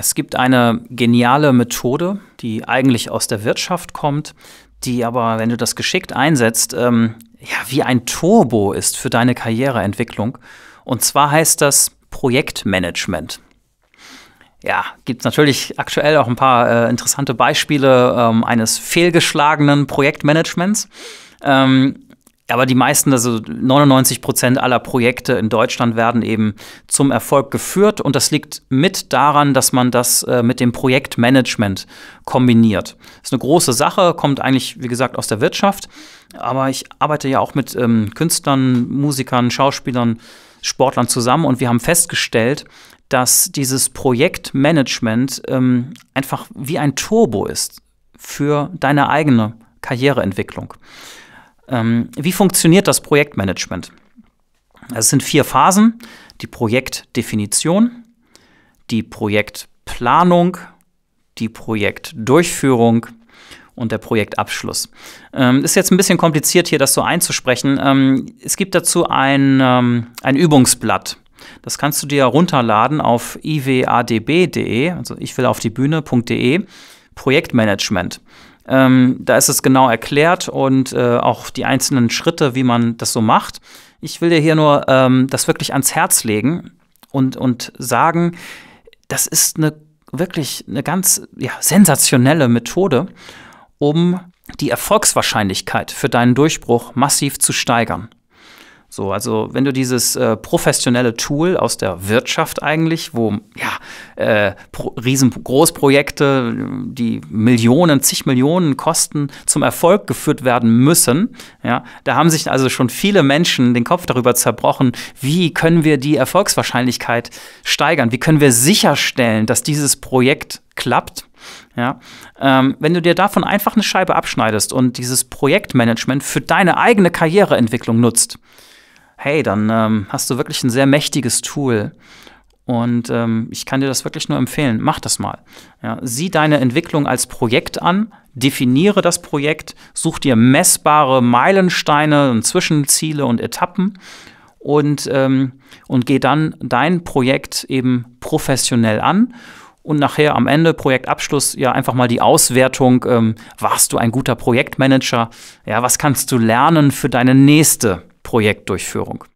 Es gibt eine geniale Methode, die eigentlich aus der Wirtschaft kommt, die aber, wenn du das geschickt einsetzt, ähm, ja, wie ein Turbo ist für deine Karriereentwicklung. Und zwar heißt das Projektmanagement. Ja, gibt es natürlich aktuell auch ein paar äh, interessante Beispiele ähm, eines fehlgeschlagenen Projektmanagements. Ähm, aber die meisten, also 99 Prozent aller Projekte in Deutschland werden eben zum Erfolg geführt und das liegt mit daran, dass man das äh, mit dem Projektmanagement kombiniert. Das Ist eine große Sache, kommt eigentlich, wie gesagt, aus der Wirtschaft, aber ich arbeite ja auch mit ähm, Künstlern, Musikern, Schauspielern, Sportlern zusammen und wir haben festgestellt, dass dieses Projektmanagement ähm, einfach wie ein Turbo ist für deine eigene Karriereentwicklung. Ähm, wie funktioniert das Projektmanagement? Es sind vier Phasen. Die Projektdefinition, die Projektplanung, die Projektdurchführung und der Projektabschluss. Ähm, ist jetzt ein bisschen kompliziert, hier das so einzusprechen. Ähm, es gibt dazu ein, ähm, ein Übungsblatt. Das kannst du dir runterladen auf iwadb.de, also ich will auf die Bühne.de, Projektmanagement. Ähm, da ist es genau erklärt und äh, auch die einzelnen Schritte, wie man das so macht. Ich will dir hier nur ähm, das wirklich ans Herz legen und, und sagen, das ist eine wirklich eine ganz ja, sensationelle Methode, um die Erfolgswahrscheinlichkeit für deinen Durchbruch massiv zu steigern. So, also wenn du dieses äh, professionelle Tool aus der Wirtschaft eigentlich, wo ja äh, pro, Großprojekte, die Millionen, zig Millionen kosten, zum Erfolg geführt werden müssen, ja, da haben sich also schon viele Menschen den Kopf darüber zerbrochen, wie können wir die Erfolgswahrscheinlichkeit steigern, wie können wir sicherstellen, dass dieses Projekt klappt. Ja, ähm, wenn du dir davon einfach eine Scheibe abschneidest und dieses Projektmanagement für deine eigene Karriereentwicklung nutzt, hey, dann ähm, hast du wirklich ein sehr mächtiges Tool. Und ähm, ich kann dir das wirklich nur empfehlen. Mach das mal. Ja, sieh deine Entwicklung als Projekt an, definiere das Projekt, such dir messbare Meilensteine und Zwischenziele und Etappen und, ähm, und geh dann dein Projekt eben professionell an. Und nachher am Ende, Projektabschluss, ja, einfach mal die Auswertung. Ähm, warst du ein guter Projektmanager? Ja, was kannst du lernen für deine nächste Projektdurchführung.